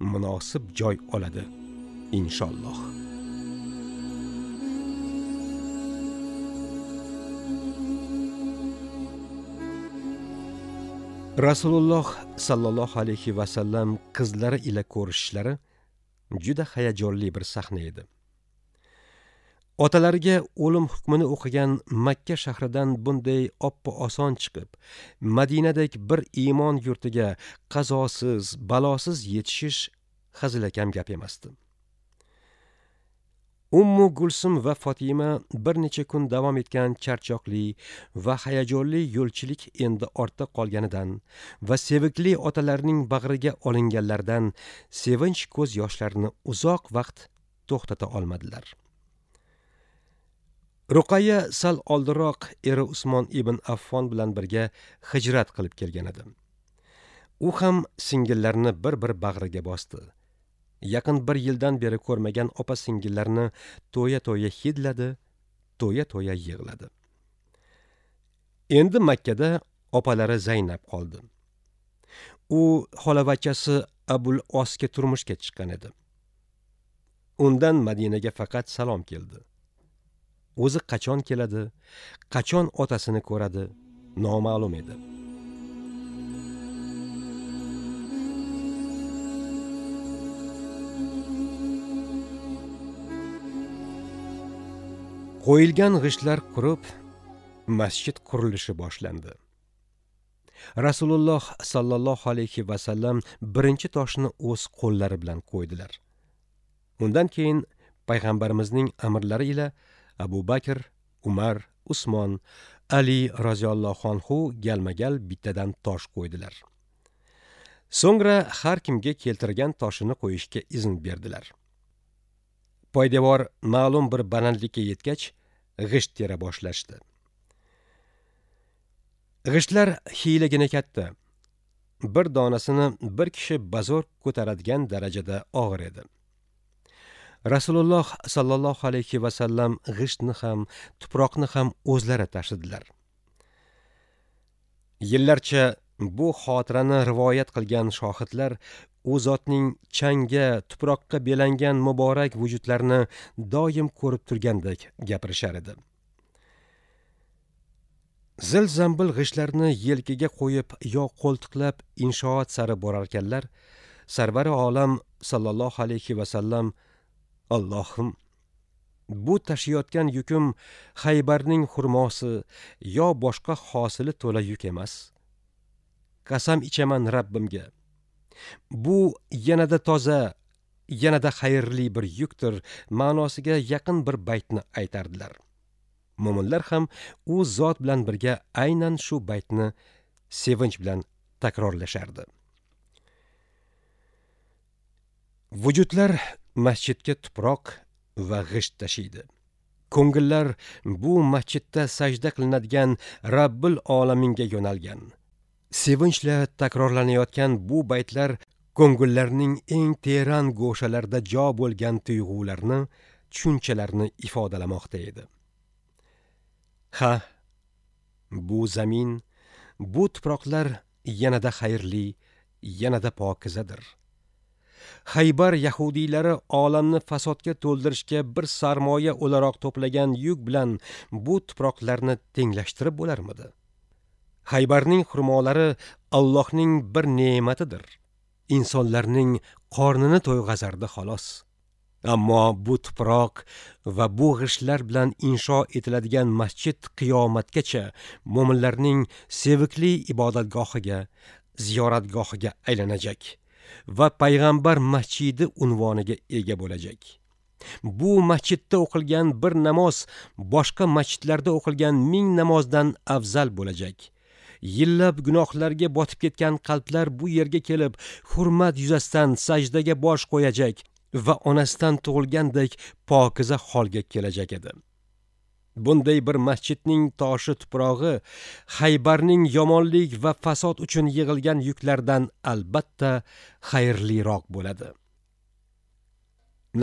munosib joy oladi inshaalloh rasululloh sollallohu alayhi vasallam qizlari ila ko'rishishlari juda hayajonli bir sahna edi otalariga o'lim hukmini o'qigan makka shahridan bunday oppa oson chiqib madinadek bir iymon yurtiga qazosiz balosiz yetishish hazilakam gap emasdi ummu gulsum va fotima bir necha kun davom etgan charchoqli va hayajonli yo'lchilik endi ortda qolganidan va sevikli otalarining bag'riga olinganlaridan sevinch ko'z yoshlarini uzoq vaqt to'xtata olmadilar ruqayya sal oldinroq eri usmon ibn affon bilan birga hijrat qilib kelgan edi u ham singillarini bir bir bag'riga bosdi yaqin bir yildan beri ko'rmagan opa singillarni to'ya to'ya hidladi to'ya to'ya yig'ladi endi makkada opalari zaynab qoldi u xolavachasi abul osga turmushga chiqqan edi undan madinaga faqat salom keldi o'zi qachon keladi qachon otasini ko'radi noma'lum edi qo'yilgan g'ishtlar qurib masjid qurilishi boshlandi rasululloh sollallohu alayhi vasallam birinchi toshni o'z qo'llari bilan qo'ydilar undan keyin payg'ambarimizning amrlari ila abu bakr umar usmon ali roziyallohu anhu galma gal bittadan tosh qo'ydilar so'ngra har kimga keltirgan toshini qo'yishga izn berdilar poydevor ma'lum bir balandlikka yetgach g'isht tera boshlashdi g'ishtlar hiylagina katta bir donasini bir kishi bazo'r ko'taradigan darajada og'ir edi rasululloh sollallohu alayhi vasallam g'ishtni ham tuproqni ham o'zlari tashidilar yillarcha bu xotirani rivoyat qilgan shohidlar u zotning changga tuproqqa belangan muborak vujudlarini doim ko'rib turgandek gapirishar edi zil zambil g'ishtlarni yelkaga qo'yib yo qo'ltiqlab inshoot sari borarkanlar sarvari olam sallallohu alayhi vasallam allohim bu tashiyotgan yukim Xaybarning xurmosi yo boshqa hosili to'la yuk emas qasam ichaman rabbimga bu yanada toza yanada xayrli bir yukdir ma'nosiga yaqin bir baytni aytardilar mo'minlar ham u zot bilan birga aynan shu baytni sevinch bilan takrorlashardi vujudlar masjidga tuproq va g'isht tashiydi ko'ngillar bu masjidda sajda qilinadigan rabbil olaminga yo'nalgan sevinchla takrorlanayotgan bu baytlar ko'ngillarning eng teran go'shalarida jo bo'lgan tuyg'ularni tushunchalarni ifodalamoqda edi ha bu zamin bu tuproqlar yanada xayrli yanada pokizadir haybar yahudiylari olamni fasodga to'ldirishga bir sarmoya o'laroq to'plagan yuk bilan bu tuproqlarni tenglashtirib bo'larmidi haybarning xurmolari allohning bir ne'matidir insonlarning qornini to'yg'azardi xolos ammo bu tuproq va bu g'ishtlar bilan insho etiladigan masjid qiyomatgacha mo'minlarning sevikli ibodatgohiga ziyoratgohiga aylanajak va payg'ambar masjidi unvoniga ega bo'lajak bu masjidda o'qilgan bir namoz boshqa masjidlarda o'qilgan ming namozdan afzal bo'lajak yillab gunohlarga botib ketgan qalblar bu yerga kelib hurmat yuzasidan sajdaga bosh qo'yajak va onasidan tug'ilgandek pokiza holga kelajak edi bunday bir masjidning toshi tuprog'i haybarning yomonlik va fasod uchun yig'ilgan yuklardan albatta xayrliroq bo'ladi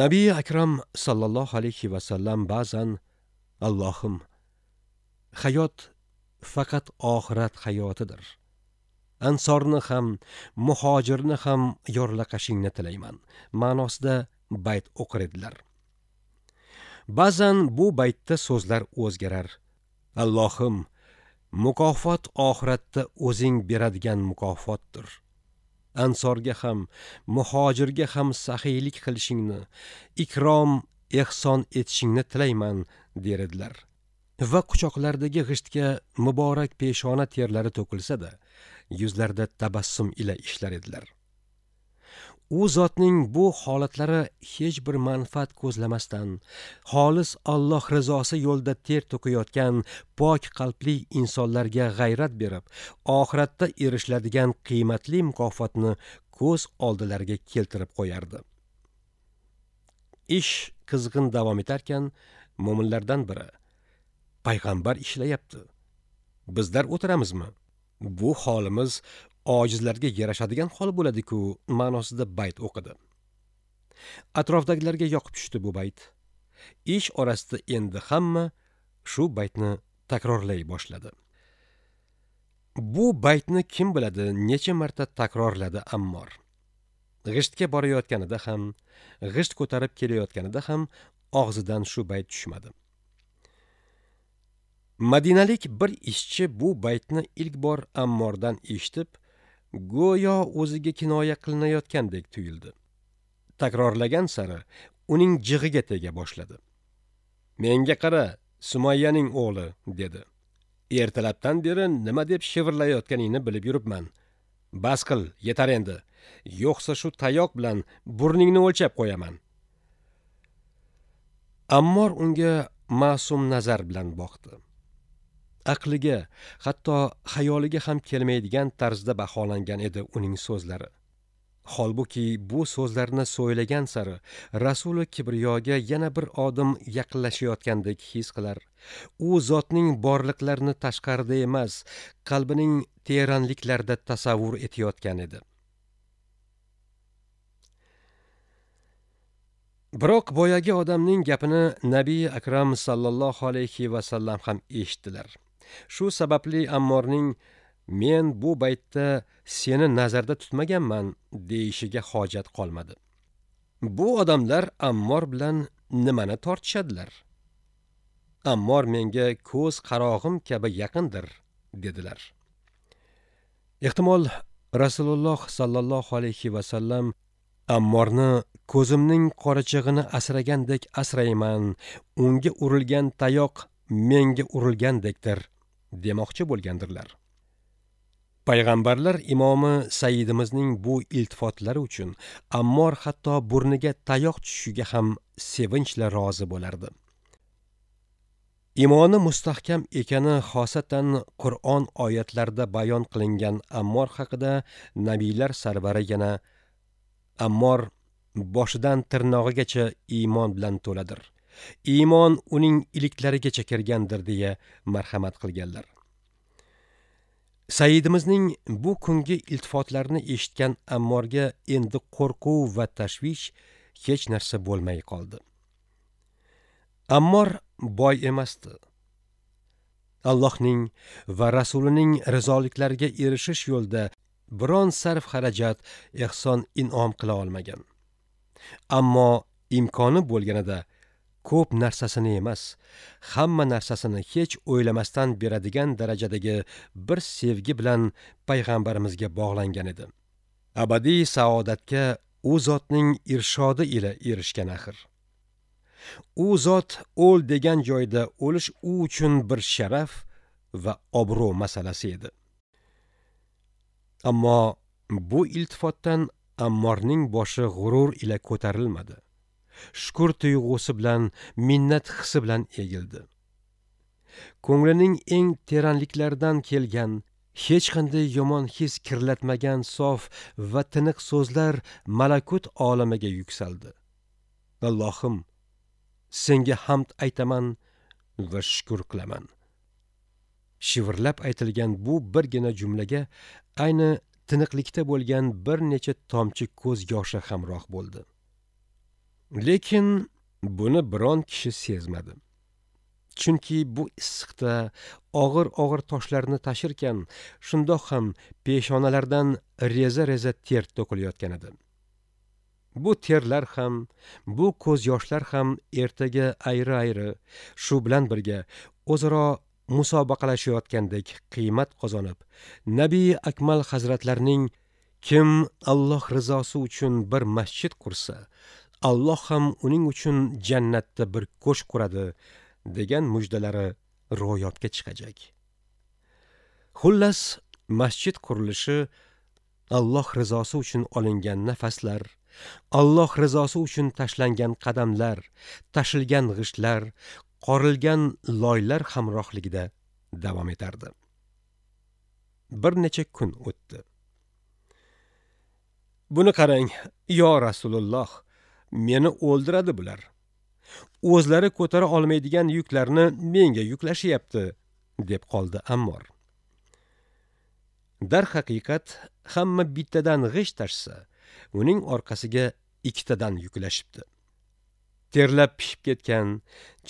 nabiy akram sollallohu alayhi vasallam ba'zan allohim hayot faqat oxirat hayotidir ansorni ham muhojirni ham yorlaqashingni tilayman ma'nosida bayt o'qir edilar ba'zan bu baytda so'zlar o'zgarar allohim mukofot oxiratda o'zing beradigan mukofotdir ansorga ham muhojirga ham saxiylik qilishingni ikrom ehson etishingni tilayman der edilar va quchoqlaridagi g'ishtga muborak peshona terlari to'kilsa da yuzlarida tabassum ila ishlar edilar u zotning bu holatlari hech bir manfaat ko'zlamasdan xolis alloh rizosi yo'lida ter to'kayotgan pok qalbli insonlarga g'ayrat berib oxiratda erishiladigan qiymatli mukofotni ko'z oldilariga keltirib qo'yardi ish qizg'in davom etarkan mo'minlardan biri payg'ambar ishlayapti bizlar o'tiramizmi bu holimiz ojizlarga yarashadigan hol bo'ladiku ma'nosida bayt o'qidi atrofdagilarga yoqib tushdi bu bayt ish orasida endi hamma shu baytni takrorlay boshladi bu baytni kim biladi necha marta takrorladi ammor g'ishtga borayotganida ham g'isht ko'tarib kelayotganida ham og'zidan shu bayt tushmadi madinalik bir ishchi bu baytni ilk bor ammordan eshitib go'yo o'ziga kinoya qilinayotgandek tuyuldi takrorlagan sari uning jig'iga tega boshladi menga qara sumayyaning o'g'li dedi ertalabdan beri nima deb shivirlayotganingni bilib yuribman bas qil yetar endi yo'qsa shu tayoq bilan burningni o'lchab qo'yaman ammor unga ma'sum nazar bilan boqdi aqliga hatto xayoliga ham kelmaydigan tarzda baholangan edi uning so'zlari holbuki bu so'zlarni so'ylagan sari rasuli kibriyoga yana bir odim yaqinlashayotgandek his qilar u zotning borliqlarini tashqarida emas qalbining teranliklarida tasavvur etayotgan edi biroq boyagi odamning gapini nabiy akram sallallohu alayhi vasallam ham eshitdilar shu sababli ammorning men bu paytda seni nazarda tutmaganman deyishiga hojat qolmadi bu odamlar ammor bilan nimani tortishadilar ammor menga ko'z qarog'im kabi yaqindir dedilar ehtimol rasululloh sollallohu alayhi vasallam ammorni ko'zimning qorachig'ini asragandek asrayman unga urilgan tayoq menga urilgandekdir demoqchi bo'lgandirlar payg'ambarlar imomi saidimizning bu iltifotlari uchun ammor hatto burniga tayoq tushishiga ham sevinchla rozi bo'lardi imoni mustahkam ekani xosatan qur'on oyatlarida bayon qilingan ammor haqida nabiylar sarvari yana ammor boshidan tirnog'igacha iymon bilan to'ladir iymon uning iliklarigacha kirgandir deya marhamat qilganlar saidimizning bu kungi iltifotlarini eshitgan ammorga endi qo'rquv va tashvish hech narsa bo'lmay qoldi ammor boy emasdi allohning va rasulining rizoliklariga erishish yo'lida biron sarf xarajat ehson inom qila olmagan ammo imkoni bo'lganida ko'p narsasini emas hamma narsasini hech o'ylamasdan beradigan darajadagi bir sevgi bilan payg'ambarimizga bog'langan edi abadiy saodatga u zotning irshodi ila erishgan axir u zot o'l degan joyda o'lish u uchun bir sharaf va obro' masalasi edi ammo bu iltifotdan ammorning boshi g'urur ila ko'tarilmadi shukur tuyg'usi bilan minnat hissi bilan egildi ko'nglining eng teranliklaridan kelgan hech qanday yomon his kirlatmagan sof va tiniq so'zlar malakut olamiga yuksaldi allohim senga hamd aytaman va shukur qilaman shivirlab aytilgan bu birgina jumlaga ayni tiniqlikda bo'lgan bir necha tomchi ko'z yoshi hamroh bo'ldi lekin buni biron kishi sezmadi chunki bu issiqda og'ir og'ir toshlarni tashirkan shundoq ham peshonalardan reza reza ter to'kilayotgan edi bu terlar ham bu ko'z yoshlar ham ertaga ayri ayri shu bilan birga o'zaro musobaqalashayotgandek qiymat qozonib nabiy akmal hazratlarining kim alloh rizosi uchun bir masjid qursa alloh ham uning uchun jannatda bir ko'sh quradi degan mujdalari ro'yobga chiqajak xullas masjid qurilishi alloh rizosi uchun olingan nafaslar alloh rizosi uchun tashlangan qadamlar tashilgan g'ishtlar qorilgan loylar hamrohligida davom etardi bir necha kun o'tdi buni qarang yo rasululloh meni o'ldiradi bular o'zlari ko'tara olmaydigan yuklarni menga yuklashyapti deb qoldi ammor darhaqiqat hamma bittadan g'isht tashsa uning orqasiga ikkitadan yuklashibdi terlab pishib ketgan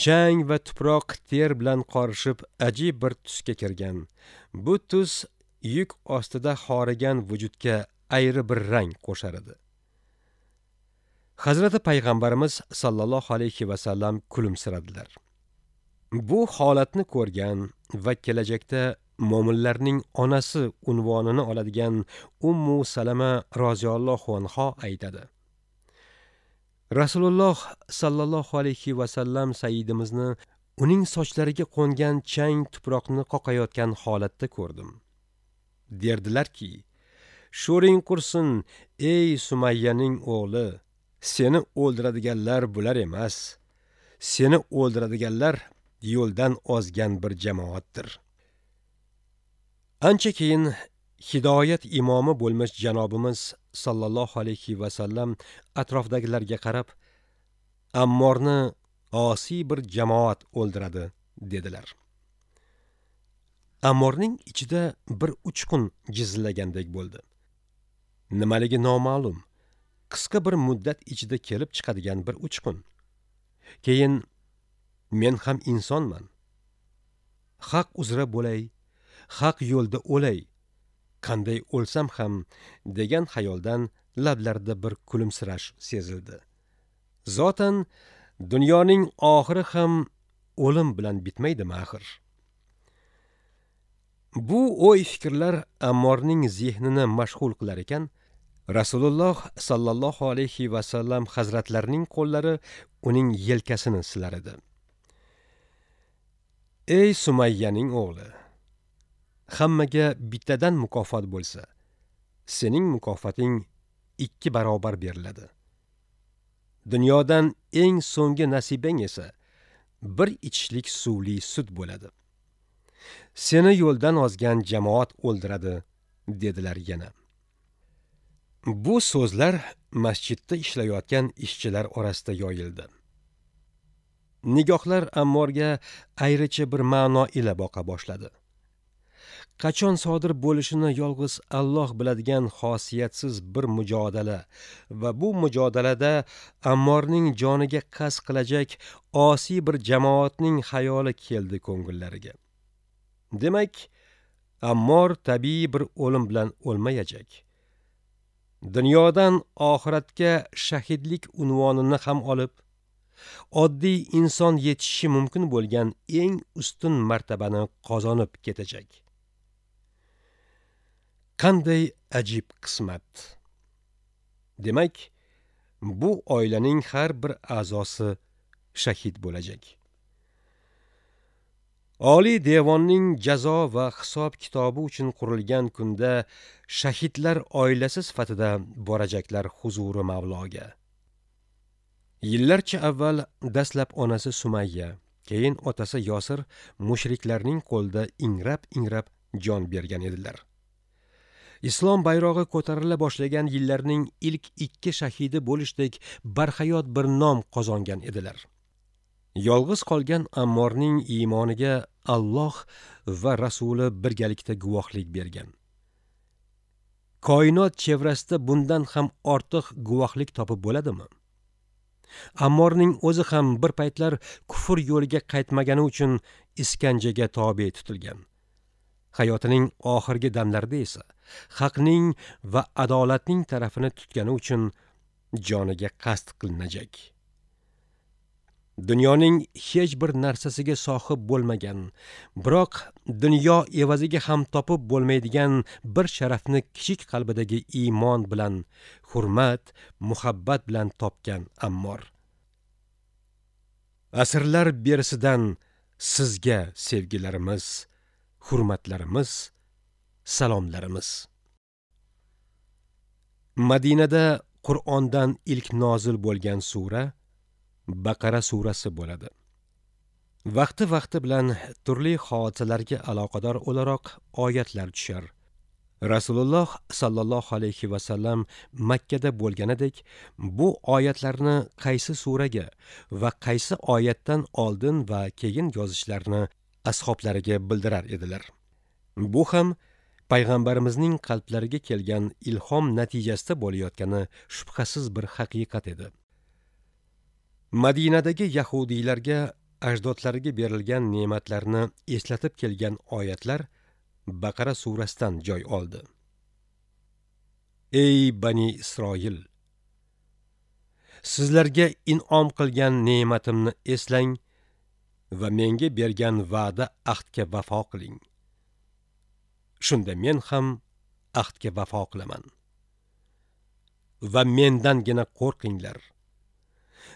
chang va tuproq ter bilan qorishib ajib bir tusga kirgan bu tus yuk ostida xorigan vujudga ayri bir rang qo'shar edi hazrati payg'ambarimiz sollallohu alayhi vasallam kulimsiradilar bu holatni ko'rgan va kelajakda mo'minlarning onasi unvonini oladigan ummu salama roziyallohu anho aytadi rasululloh sollallohu alayhi vasallam saidimizni uning sochlariga qo'ngan chang tuproqni qoqayotgan holatda ko'rdim derdilarki sho'ring qursin ey sumayyaning o'g'li seni o'ldiradiganlar bular emas seni o'ldiradiganlar yo'ldan ozgan bir jamoatdir ancha keyin hidoyat imomi bo'lmish janobimiz sollallohu alayhi vasallam atrofdagilarga qarab ammorni osiy bir jamoat o'ldiradi dedilar ammorning ichida bir uchqun jizillagandek bo'ldi nimaligi noma'lum qisqa bir muddat ichida kelib chiqadigan bir uchqun keyin men ham insonman haq uzra bo'lay haq yo'lda o'lay qanday o'lsam ham degan xayoldan lablarida bir kulimsirash sezildi zotan dunyoning oxiri ham o'lim bilan bitmaydimi axir bu o'y fikrlar ammorning zehnini mashg'ul qilar ekan rasululloh sollallohu alayhi vasallam hazratlarining qo'llari uning yelkasini silar edi ey sumayyaning o'g'li hammaga bittadan mukofot bo'lsa sening mukofoting ikki barobar beriladi dunyodan eng so'nggi nasibang esa bir ichishlik suvli sut bo'ladi seni yo'ldan ozgan jamoat o'ldiradi dedilar yana bu so'zlar masjidda ishlayotgan ishchilar orasida yoyildi nigohlar ammorga ayricha bir ma'no ila boqa boshladi qachon sodir bo'lishini yolg'iz alloh biladigan xosiyatsiz bir mujodala va bu mujodalada ammorning joniga qasd qilajak osiy bir jamoatning xayoli keldi ko'ngillariga demak ammor tabiiy bir o'lim bilan o'lmayajak dunyodan oxiratga shahidlik unvonini ham olib oddiy inson yetishishi mumkin bo'lgan eng ustun martabani qozonib ketajak qanday ajib qismat demak bu oilaning har bir a'zosi shahid bo'lajak oliy devonning jazo va hisob kitobi uchun qurilgan kunda shahidlar oilasi sifatida borajaklar huzuri mavloga yillarcha avval dastlab onasi sumayya keyin otasi yosir mushriklarning qo'lida ingrab ingrab jon bergan edilar islom bayrog'i ko'tarila boshlagan yillarning ilk ikki shahidi bo'lishdek barhayot bir nom qozongan edilar yolg'iz qolgan ammorning iymoniga alloh va rasuli birgalikda guvohlik bergan koinot chevrasida bundan ham ortiq guvohlik topib bo'ladimi ammorning o'zi ham bir paytlar kufr yo'liga qaytmagani uchun iskanjaga tobe tutilgan hayotining oxirgi damlarida esa haqning va adolatning tarafini tutgani uchun joniga qasd qilinajak dunyoning hech bir narsasiga sohib bo'lmagan biroq dunyo evaziga ham topib bo'lmaydigan bir sharafni kichik qalbidagi iymon bilan hurmat muhabbat bilan topgan ammor asrlar berisidan sizga sevgilarimiz hurmatlarimiz salomlarimiz madinada qur'ondan ilk nozil bo'lgan sura baqara surasi bo'ladi vaqti vaqti bilan turli hodisalarga aloqador o'laroq oyatlar tushar rasululloh sollallohu alayhi vasallam makkada bo'lganidek bu oyatlarni qaysi suraga va qaysi oyatdan oldin va keyin yozishlarini ashoblariga bildirar edilar bu ham payg'ambarimizning qalblariga kelgan ilhom natijasida bo'layotgani shubhasiz bir haqiqat edi madinadagi yahudiylarga ajdodlariga berilgan ne'matlarni eslatib kelgan oyatlar baqara surasidan joy oldi ey bani isroil sizlarga inom qilgan ne'matimni eslang va menga bergan va'da ahdga vafo qiling shunda men ham ahdga vafo qilaman va mendangina qo'rqinglar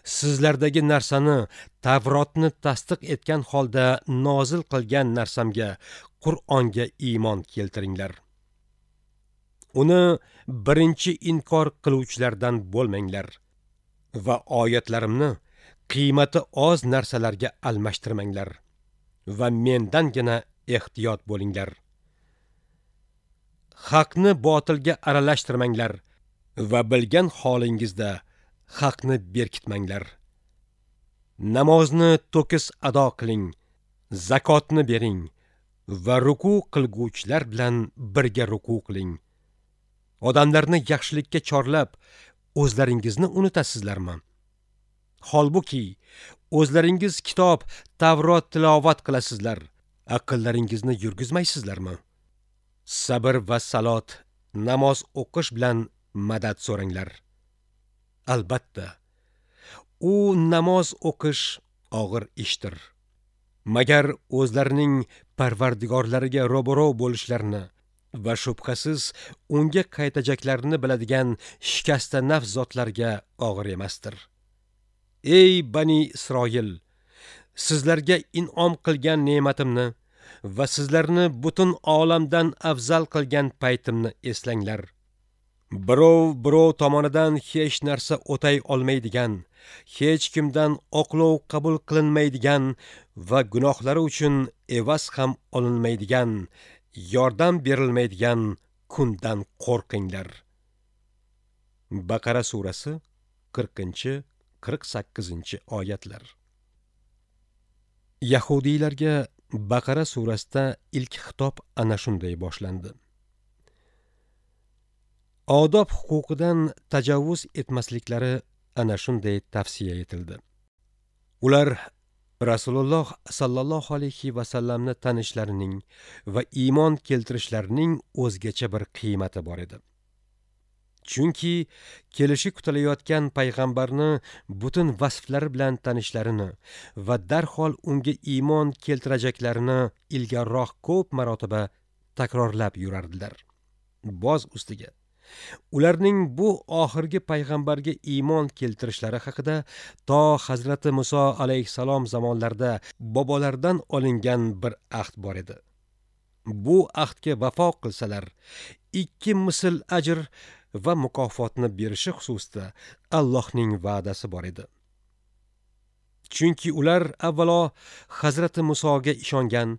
sizlardagi narsani tavrotni tasdiq etgan holda nozil qilgan narsamga qur'onga iymon keltiringlar uni birinchi inkor qiluvchilardan bo'lmanglar va oyatlarimni qiymati oz narsalarga almashtirmanglar va mendangina ehtiyot bo'linglar haqni botilga aralashtirmanglar va bilgan holingizda haqni berkitmanglar namozni to'kis ado qiling zakotni bering va ruku qilguvchilar bilan birga ruku qiling odamlarni yaxshilikka chorlab o'zlaringizni unutasizlarmi holbuki o'zlaringiz kitob tavrot tilovat qilasizlar aqllaringizni yurgizmaysizlarmi sabr va salot namoz o'qish bilan madad so'ranglar albatta u namoz o'qish og'ir ishdir magar o'zlarining parvardigorlariga ro'baro' bo'lishlarini va shubhasiz unga qaytajaklarini biladigan shikasta naf zotlarga og'ir emasdir ey bani isroil sizlarga in'om qilgan ne'matimni va sizlarni butun olamdan afzal qilgan paytimni eslanglar birov birov tomonidan hech narsa o'tay olmaydigan hech kimdan oqlov qabul qilinmaydigan va gunohlari uchun evaz ham olinmaydigan yordam berilmaydigan kundan qo'rqinglar baqara surasi 40 48 oyatlar yahudiylarga baqara surasida ilk xitob ana shunday boshlandi odob huquqidan tajovuz etmasliklari ana shunday tavsiya etildi ular rasululloh sollallohu alayhi vasallamni tanishlarining va iymon keltirishlarining o'zgacha bir qiymati bor edi chunki kelishi kutilayotgan payg'ambarni butun vasflari bilan tanishlarini va darhol unga iymon keltirajaklarini ilgariroq ko'p marotaba takrorlab yurardilar boz ustiga ularning bu oxirgi payg'ambarga iymon keltirishlari haqida to hazrati muso alayhissalom zamonlarida bobolardan olingan bir ahd bor edi bu ahdga vafo qilsalar ikki misl ajr va mukofotni berishi xususida allohning va'dasi bor edi chunki ular avvalo hazrati musoga ishongan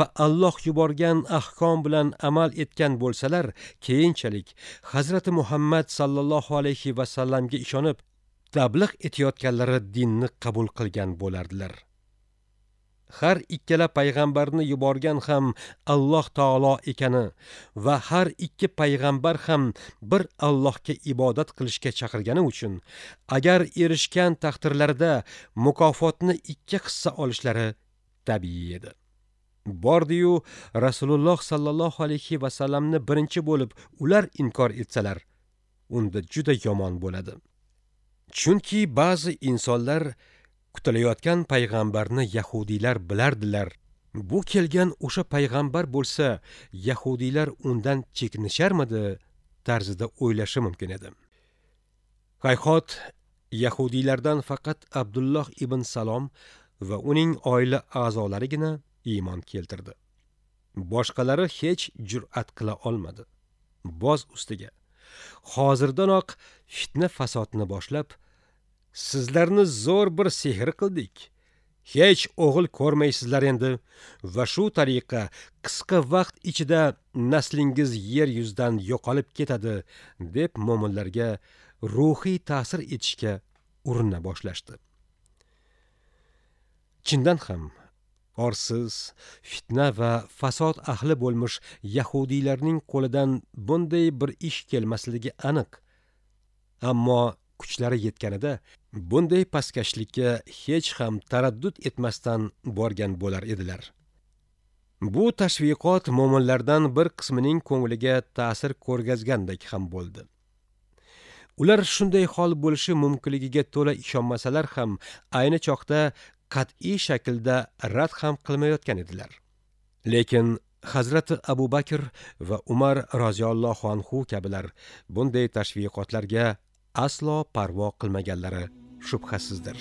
va alloh yuborgan ahkom bilan amal etgan bo'lsalar keyinchalik hazrati muhammad sallallohu alayhi vasallamga ishonib tabliq etayotganlari dinni qabul qilgan bo'lardilar har ikkala payg'ambarni yuborgan ham alloh taolo ekani va har ikki payg'ambar ham bir allohga ibodat qilishga chaqirgani uchun agar erishgan taqdirlarida mukofotni ikki hissa olishlari tabiiy edi bordiyu rasululloh sollallohu alayhi vasallamni birinchi bo'lib ular inkor etsalar unda juda yomon bo'ladi chunki ba'zi insonlar kutilayotgan payg'ambarni yahudiylar bilardilar bu kelgan o'sha payg'ambar bo'lsa yahudiylar undan chekinisharmidi tarzida o'ylashi mumkin edi hayhot yahudiylardan faqat abdulloh ibn salom va uning oila a'zolarigina iymon keltirdi boshqalari hech jur'at qila olmadi boz ustiga hozirdanoq fitna fasodni boshlab sizlarni zo'r bir sehr qildik hech o'g'il ko'rmaysizlar endi va shu tariqa qisqa vaqt ichida naslingiz yer yuzidan yo'qolib ketadi deb mo'minlarga ruhiy ta'sir etishga urina boshlashdi chindan ham orsiz fitna va fasod ahli bo'lmish yahudiylarning qo'lidan bunday bir ish kelmasligi aniq ammo kuchlari yetganida bunday pastkashlikka hech ham taraddud etmasdan borgan bo'lar edilar bu tashviqot mo'minlardan bir qismining ko'ngliga ta'sir ko'rgazgandek ham bo'ldi ular shunday hol bo'lishi mumkinligiga to'la ishonmasalar ham ayni choqda qat'iy shaklda rad ham qilmayotgan edilar lekin hazrati abu bakr va umar roziyallohu anhu kabilar bunday tashviqotlarga aslo parvo qilmaganlari shubhasizdir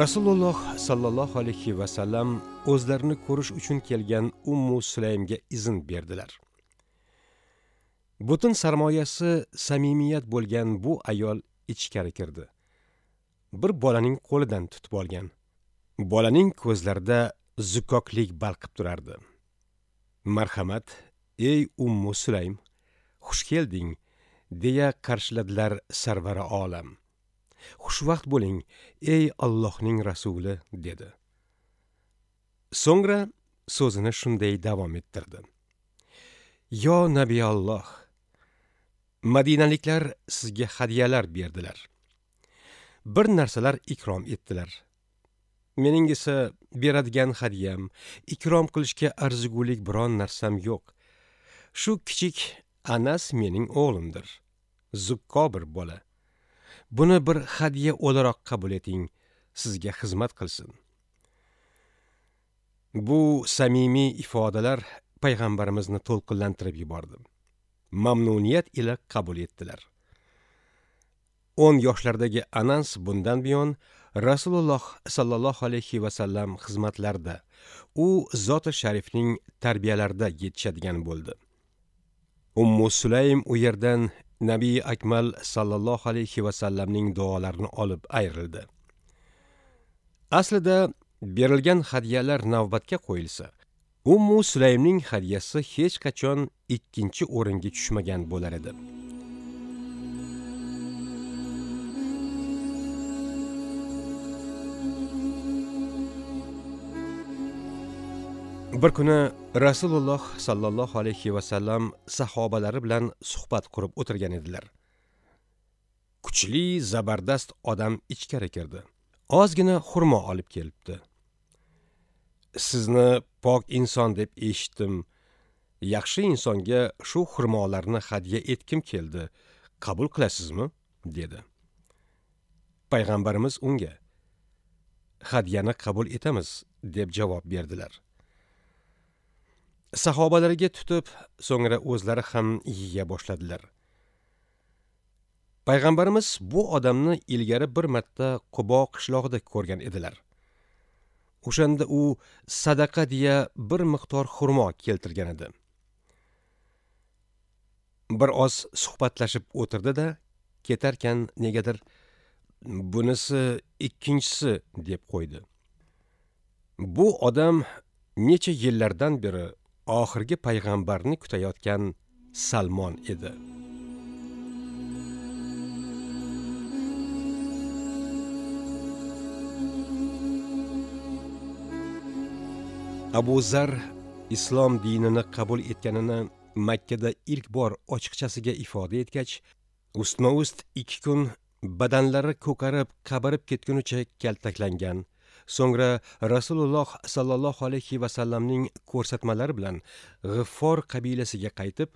rasululloh sollallohu alayhi vasallam o'zlarini ko'rish uchun kelgan ummu sulaymga izn berdilar butun sarmoyasi samimiyat bo'lgan bu ayol ichkari kirdi bir bolaning qo'lidan tutib olgan bolaning ko'zlarida zukoklik balqib turardi marhamat ey ummu sulaym xush kelding deya qarshiladilar sarvari olam xushvaqt bo'ling ey allohning rasuli dedi so'ngra so'zini shunday davom ettirdi yo nabiy alloh madinaliklar sizga hadyalar berdilar bir narsalar ikrom etdilar mening esa beradigan hadyam ikrom qilishga arzigulik biron narsam yo'q shu kichik anas mening o'g'limdir zukko bir bola buni bir hadya o'laroq qabul eting sizga xizmat qilsin bu samimiy ifodalar payg'ambarimizni to'lqinlantirib yubordi mamnuniyat ila qabul etdilar o'n yoshlardagi anas bundan buyon rasululloh sollallohu alayhi vasallam xizmatlarida u zoti sharifning tarbiyalarida yetishadigan bo'ldi ummu sulaym u yerdan nabiy akmal sallallohu alayhi vasallamning duolarini olib ayrildi aslida berilgan hadyalar navbatga qo'yilsa ummu sulaymning hadyasi hech qachon ikkinchi o'ringa tushmagan bo'lar edi bir kuni rasululloh sollallohu alayhi vasallam sahobalari bilan suhbat qurib o'tirgan edilar kuchli zabardast odam ichkari kirdi ozgina xurmo olib kelibdi sizni pok inson deb eshitdim yaxshi insonga shu xurmolarni hadya etkim keldi qabul qilasizmi dedi payg'ambarimiz unga hadyani qabul etamiz deb javob berdilar sahobalarga tutib so'ngra o'zlari ham yeya boshladilar payg'ambarimiz bu odamni ilgari bir marta qubo qishlog'ida ko'rgan edilar o'shanda u sadaqa deya bir miqdor xurmo keltirgan edi bir oz suhbatlashib o'tirdi da ketarkan negadir bunisi ikkinchisi deb qo'ydi bu odam necha yillardan beri oxirgi payg'ambarni kutayotgan salmon edi abu zar islom dinini qabul etganini makkada ilk bor ochiqchasiga ifoda etgach ustma ust ikki kun badanlari ko'karib qabarib ketgunicha kaltaklangan so'ngra rasululloh sollallohu alayhi vasallamning ko'rsatmalari bilan g'iffor qabilasiga qaytib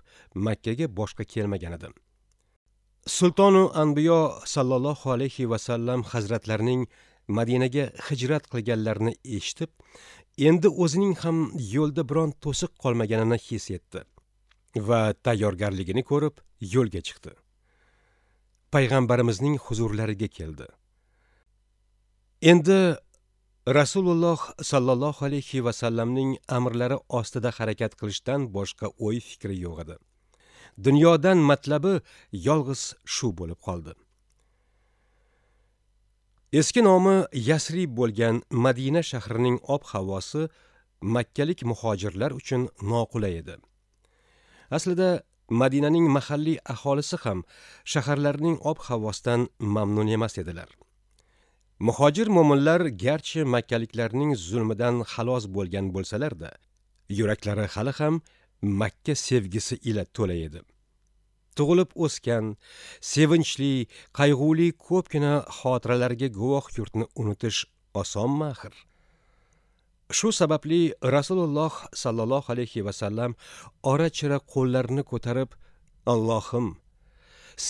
makkaga boshqa kelmagan edi sultonu anbiyo sollallohu alayhi vasallam hazratlarining madinaga hijrat qilganlarini eshitib endi o'zining ham yo'lda biron to'siq qolmaganini his etdi va tayyorgarligini ko'rib yo'lga chiqdi payg'ambarimizning huzurlariga keldi endi rasululloh sollallohu alayhi vasallamning amrlari ostida harakat qilishdan boshqa o'y fikri yo'q edi dunyodan matlabi yolg'iz shu bo'lib qoldi eski nomi yasrib bo'lgan madina shahrining ob havosi makkalik muhojirlar uchun noqulay edi aslida madinaning mahalliy aholisi ham shaharlarning ob havosidan mamnun emas edilar muhojir mo'minlar garchi makkaliklarning zulmidan xalos bo'lgan bo'lsalarda yuraklari hali ham makka sevgisi ila to'la edi tug'ilib o'sgan sevinchli qayg'uli ko'pgina xotiralarga guvoh yurtni unutish oson axir shu sababli rasululloh sollallohu alayhi vasallam ora chira qo'llarini ko'tarib allohim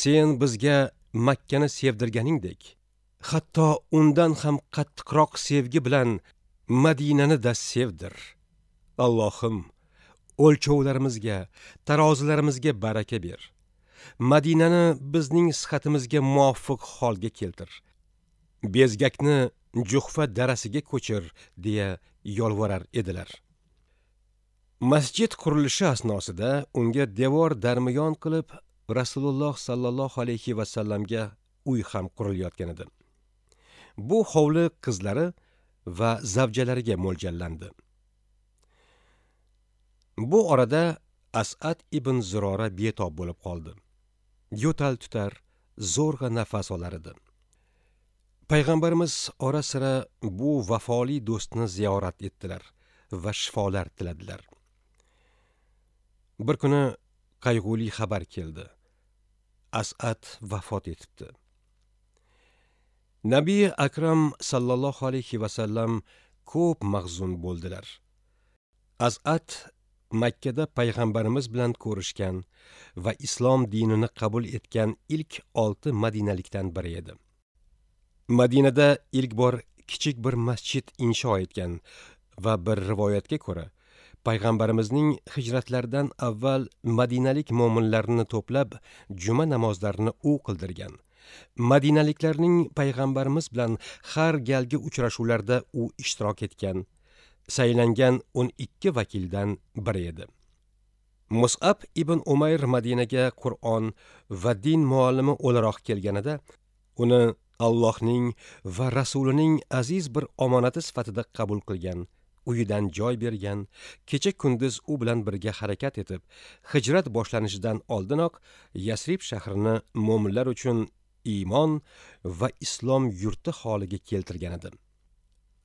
sen bizga makkani sevdirganingdek hatto undan ham qattiqroq sevgi bilan madinani da sevdir allohim o'lchovlarimizga tarozilarimizga baraka ber madinani bizning sihatimizga muvofiq holga keltir bezgakni juhfa darasiga ko'chir deya yolvorar edilar masjid qurilishi asnosida unga devor darmiyon qilib rasululloh sollallohu alayhi vasallamga uy ham qurilayotgan edi bu hovli qizlari va zavjalariga mo'ljallandi bu orada as'ad ibn zurora betob bo'lib qoldi yo'tal tutar zo'rg'a nafas olar edi payg'ambarimiz ora sira bu vafoli do'stni ziyorat etdilar va shifolar tiladilar bir kuni qayg'uli xabar keldi as'ad vafot etibdi nabiy akram sallallohu alayhi va sallam ko'p mag'zun bo'ldilar azat makkada payg'ambarimiz bilan ko'rishgan va islom dinini qabul etgan ilk 6 madinalikdan biri edi madinada ilk bor kichik bir masjid insho etgan va bir rivoyatga ko'ra payg'ambarimizning hijratlaridan avval madinalik mu'minlarni to'plab juma namozlarini u qildirgan madinaliklarning payg'ambarimiz bilan har galgi uchrashuvlarda u ishtirok etgan saylangan o'n ikki vakildan biri edi musab ibn umayr madinaga qur'on va din muallimi o'laroq kelganida uni allohning va rasulining aziz bir omonati sifatida qabul qilgan uyidan joy bergan kecha kunduz u bilan birga harakat etib hijrat boshlanishidan oldinoq yasrib shahrini mo'minlar uchun iymon va islom yurti holiga keltirgan edi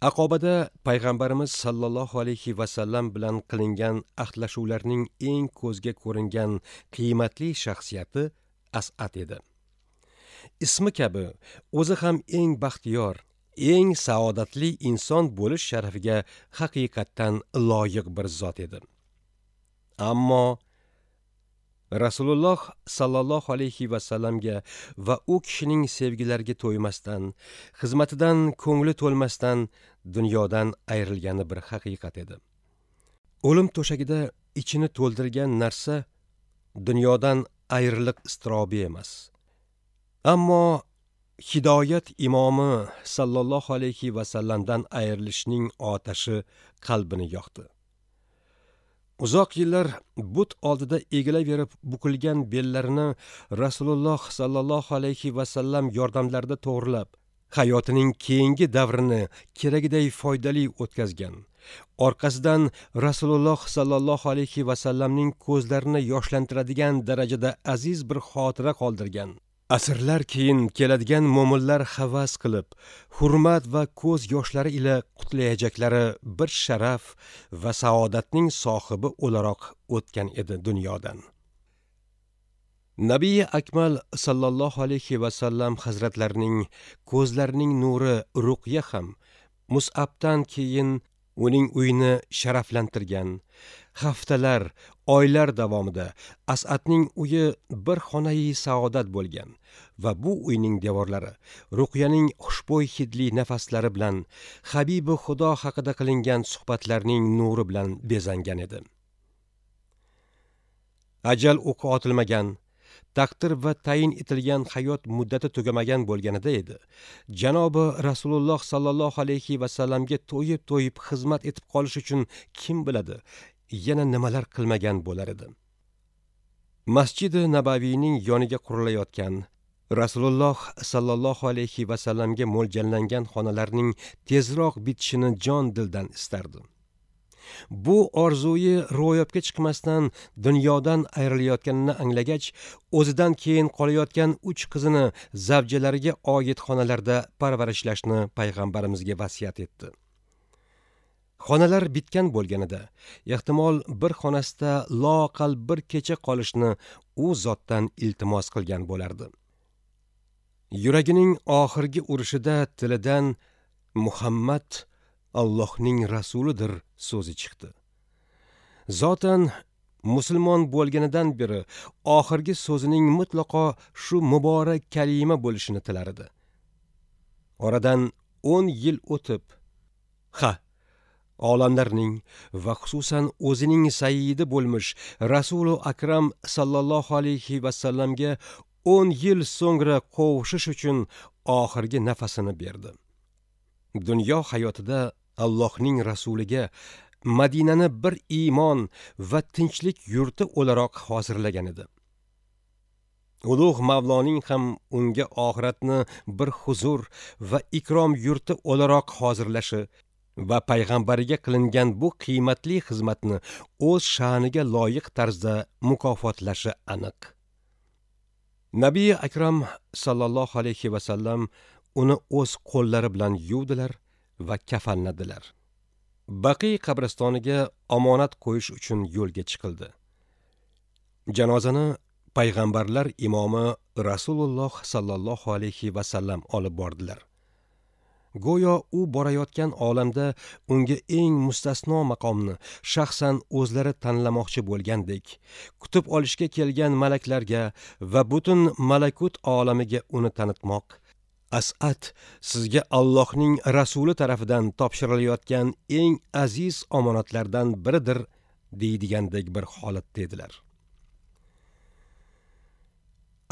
aqobada payg'ambarimiz sollallohu alayhi vasallam bilan qilingan ahdlashuvlarning eng ko'zga ko'ringan qiymatli shaxsiyati as'at edi ismi kabi o'zi ham eng baxtiyor eng saodatli inson bo'lish sharafiga haqiqatdan loyiq bir zot edi ammo rasululloh sollallohu alayhi vasallamga va u kishining sevgilariga to'ymasdan xizmatidan ko'ngli to'lmasdan dunyodan ayrilgani bir haqiqat edi o'lim to'shagida ichini to'ldirgan narsa dunyodan ayriliq istirobi emas ammo hidoyat imomi sallallohu alayhi vasallamdan ayrilishning otashi qalbini yoqdi uzoq yillar but oldida egilaverib bukilgan bellarini rasululloh sollallohu alayhi vasallam yordamlarida to'g'rilab hayotining keyingi davrini keragiday foydali o'tkazgan orqasidan rasululloh sollallohu alayhi vasallamning ko'zlarini yoshlantiradigan darajada aziz bir xotira qoldirgan asrlar keyin keladigan mo'minlar havas qilib hurmat va ko'z yoshlari ila qutlayajaklari bir sharaf va saodatning sohibi o'laroq o'tgan edi dunyodan nabiy akmal sallallohu alayhi vasallam hazratlarining ko'zlarining nuri ruqya ham musabdan keyin uning uyini sharaflantirgan haftalar oylar davomida asadning uyi bir xonai saodat bo'lgan va bu uyning devorlari ruqyaning xushbo'y hidli nafaslari bilan habibi xudo haqida qilingan suhbatlarning nuri bilan bezangan edi ajal o'qi otilmagan taqdir va tayin etilgan hayot muddati tugamagan bo'lganida edi janobi rasululloh sollallohu alayhi vasallamga to'yib to'yib xizmat etib qolish uchun kim biladi yana nimalar qilmagan bo'lar edi masjidi nabaviyning yoniga qurilayotgan rasululloh sollallohu alayhi vasallamga mo'ljallangan xonalarning tezroq bitishini jon dildan istardi bu orzuyi ro'yobga chiqmasdan dunyodan ayrilayotganini anglagach o'zidan keyin qolayotgan uch qizini zavjalariga oid xonalarda parvarishlashni payg'ambarimizga vasiyat etdi xonalar bitgan bo'lganida ehtimol bir xonasida loaqal bir kecha qolishni u zotdan iltimos qilgan bo'lardi yuragining oxirgi urishida tilidan muhammad allohning rasulidir so'zi chiqdi zotan musulmon bo'lganidan beri oxirgi so'zining mutlaqo shu muborak kalima bo'lishini tilar edi oradan o'n yil o'tib ha olamlarning va xususan o'zining saidi bo'lmish rasuli akram sallallohu alayhi vasallamga o'n yil so'ngra qovushish uchun oxirgi nafasini berdi dunyo hayotida allohning rasuliga madinani bir iymon va tinchlik yurti o'laroq hozirlagan edi ulug' mavloning ham unga oxiratni bir huzur va ikrom yurti o'laroq hozirlashi va payg'ambariga qilingan bu qiymatli xizmatni o'z sha'niga loyiq tarzda mukofotlashi aniq nabiy akram sallallohu alayhi vasallam uni o'z qo'llari bilan yuvdilar va kafanladilar baqiy qabristoniga omonat qo'yish uchun yo'lga chiqildi janozani payg'ambarlar imomi rasululloh sollallohu alayhi vasallam olib bordilar go'yo u borayotgan olamda unga eng mustasno maqomni shaxsan o'zlari tanlamoqchi bo'lgandek kutib olishga kelgan malaklarga va butun malakut olamiga uni tanitmoq as'at sizga allohning rasuli tarafidan topshirilayotgan eng aziz omonatlardan biridir deydigandek bir holatda edilar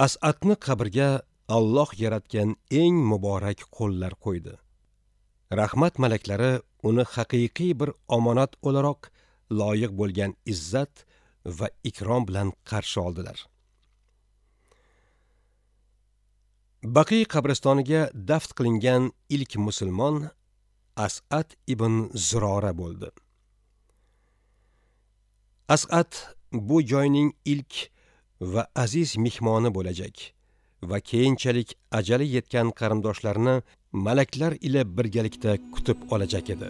as'atni qabrga Alloh yaratgan eng muborak qo'llar qo'ydi rahmat malaklari uni haqiqiy bir omonat o'laroq loyiq bo'lgan izzat va ikrom bilan qarshi oldilar baqiy qabristoniga daft qilingan ilk musulmon as'at ibn zurora bo'ldi as'at bu joyning ilk va aziz mehmoni bo'lajak va keyinchalik ajali yetgan qarindoshlarini malaklar ila birgalikda kutib olajak edi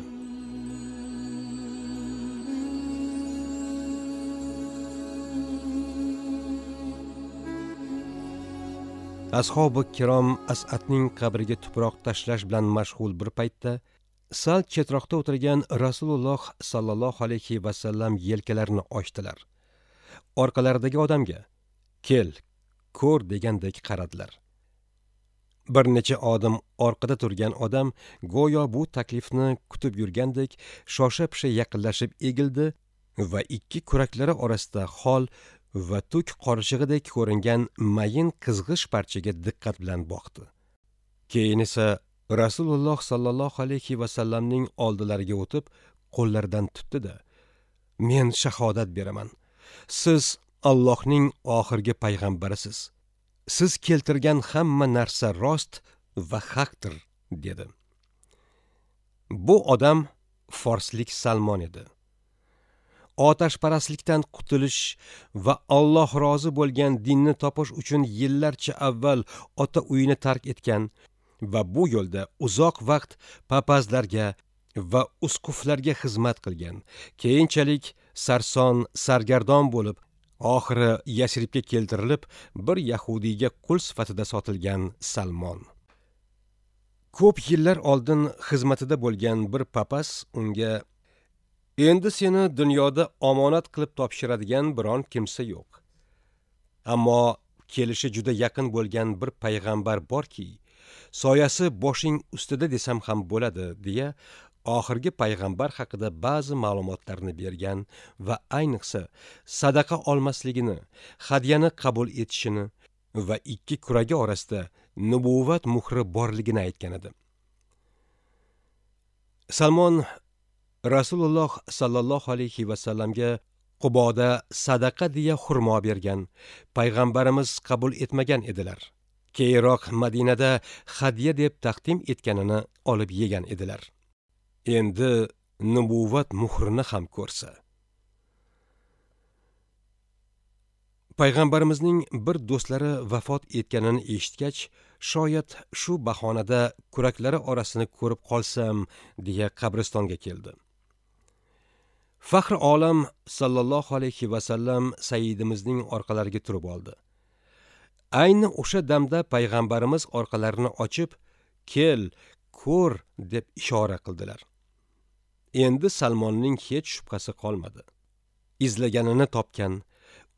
ashobi kirom as'atning qabriga tuproq tashlash bilan mashg'ul bir paytda sal chetroqda o'tirgan rasululloh sollallohu alayhi vasallam yelkalarini ochdilar orqalaridagi odamga kel ko'r degandek qaradilar bir necha odim orqada turgan odam go'yo bu taklifni kutib yurgandek shosha pisha yaqinlashib egildi va ikki kuraklari orasida xol va tuk qorishig'idek ko'ringan mayin qizg'ish parchaga diqqat bilan boqdi keyin esa rasululloh sollallohu alayhi vasallamning oldilariga o'tib qo'llaridan tutdida men shahodat beraman siz allohning oxirgi payg'ambarisiz siz keltirgan hamma narsa rost va haqdir dedi bu odam forslik salmon edi otashparastlikdan qutulish va Alloh rozi bo'lgan dinni topish uchun yillarcha avval ota uyini tark etgan va bu yo'lda uzoq vaqt papazlarga va usquflarga xizmat qilgan keyinchalik sarson sargardon bo'lib oxiri yashiribga keltirilib bir yahudiyga qul sifatida sotilgan salmon ko'p yillar oldin xizmatida bo'lgan bir papas unga endi seni dunyoda omonat qilib topshiradigan biron kimsa yo'q ammo kelishi juda yaqin bo'lgan bir payg'ambar borki soyasi boshing ustida desam ham bo'ladi deya oxirgi payg'ambar haqida ba'zi ma'lumotlarni bergan va ayniqsa sadaqa olmasligini hadyani qabul etishini va ikki kuragi orasida nubuvat muhri borligini aytgan edi salmon rasululloh sollallohu alayhi vasallamga quboda sadaqa deya xurmo bergan payg'ambarimiz qabul etmagan edilar keyinroq madinada hadya deb taqdim etganini olib yegan edilar endi nubuvat muhrini ham ko'rsa payg'ambarimizning bir do'stlari vafot etganini eshitgach shoyat shu bahonada kuraklari orasini ko'rib qolsam deya qabristonga keldi faxr olam sallallohu alayhi vasallam saidimizning orqalariga turib oldi ayni o'sha damda payg'ambarimiz orqalarini ochib kel ko'r deb ishora qildilar endi salmonning hech shubhasi qolmadi izlaganini topgan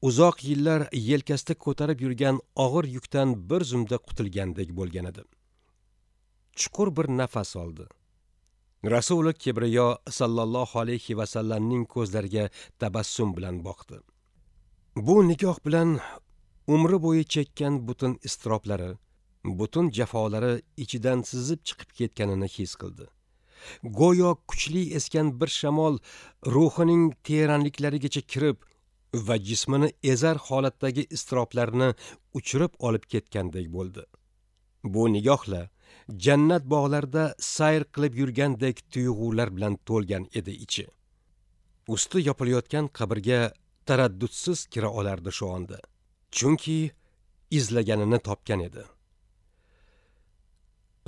uzoq yillar yelkasida ko'tarib yurgan og'ir yukdan bir zumda qutulgandek bo'lgan edi chuqur bir nafas oldi rasuli kibriyo sallallohu alayhi vasallamning ko'zlariga tabassum bilan boqdi bu nikoh bilan umri bo'yi chekkan butun iztiroblari butun jafolari ichidan sizib chiqib ketganini his qildi go'yo kuchli esgan bir shamol ruhining teranliklarigacha kirib va jismini ezar holatdagi iztiroblarni uchirib olib ketgandek bo'ldi bu nigohla jannat bog'larida sayr qilib yurgandek tuyg'ular bilan to'lgan edi ichi usti yopilayotgan qabrga taraddudsiz kira olardi shu onda chunki izlaganini topgan edi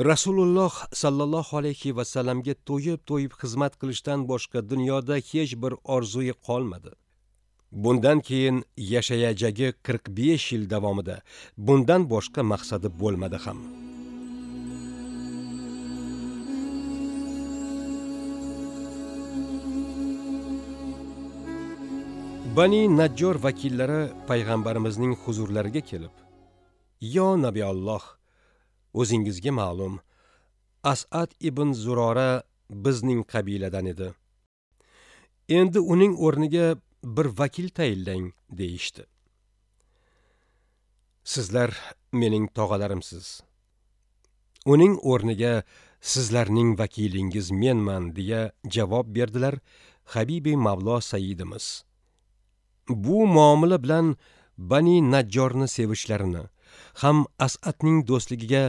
rasululloh sollallohu alayhi vasallamga to'yib to'yib xizmat qilishdan boshqa dunyoda hech bir orzui qolmadi bundan keyin yashayajagi qirq besh yil davomida bundan boshqa maqsadi bo'lmadi ham bani najjor vakillari payg'ambarimizning huzurlariga kelib yo nabiy olloh o'zingizga ma'lum as'ad ibn zurora bizning qabiladan edi endi uning o'rniga bir vakil tayinlang deyishdi sizlar mening tog'alarimsiz uning o'rniga sizlarning vakilingiz menman deya javob berdilar habibi mavlo saidimiz bu muomala bilan bani najjorni sevishlarini ham as'adning do'stligiga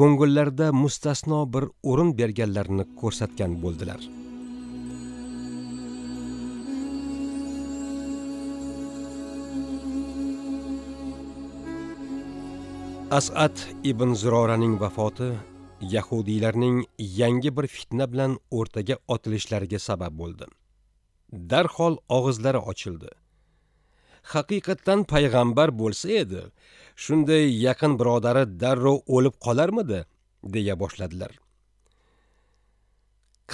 ko'ngillarida mustasno bir o'rin berganlarini ko'rsatgan bo'ldilar as'ad ibn zuroraning vafoti yahudiylarning yangi bir fitna bilan o'rtaga otilishlariga sabab bo'ldi darhol og'izlari ochildi haqiqatdan payg'ambar bo'lsa edi shunday yaqin birodari darrov o'lib qolarmidi deya boshladilar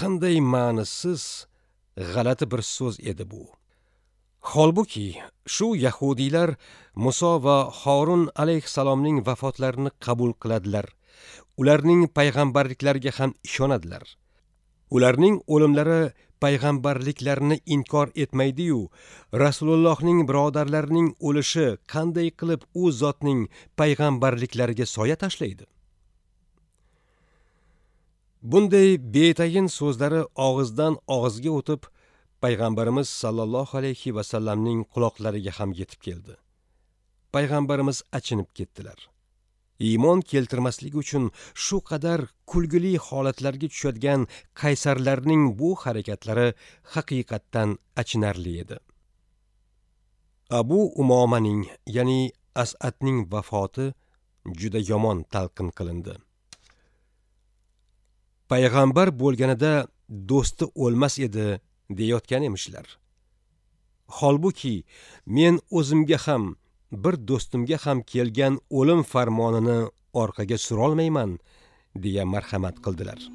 qanday ma'nisiz g'alati bir so'z edi bu holbuki shu yahudiylar muso va horun alayhissalomning vafotlarini qabul qiladilar ularning payg'ambarliklariga ham ishonadilar ularning o'limlari payg'ambarliklarini inkor etmaydiyu rasulullohning birodarlarining o'lishi qanday qilib u zotning payg'ambarliklariga soya tashlaydi bunday betayin so'zlari og'izdan og'izga o'tib payg'ambarimiz sollallohu alayhi vasallamning quloqlariga ham yetib keldi payg'ambarimiz achinib ketdilar iymon keltirmasligi uchun shu qadar kulgili holatlarga tushadigan qaysarlarning bu harakatlari haqiqatdan achinarli edi abu umomaning ya'ni as'atning vafoti juda yomon talqin qilindi payg'ambar bo'lganida do'sti o'lmas edi deyotgan emishlar holbuki men o'zimga ham bir do'stimga ham kelgan o'lim farmonini orqaga surolmayman deya marhamat qildilar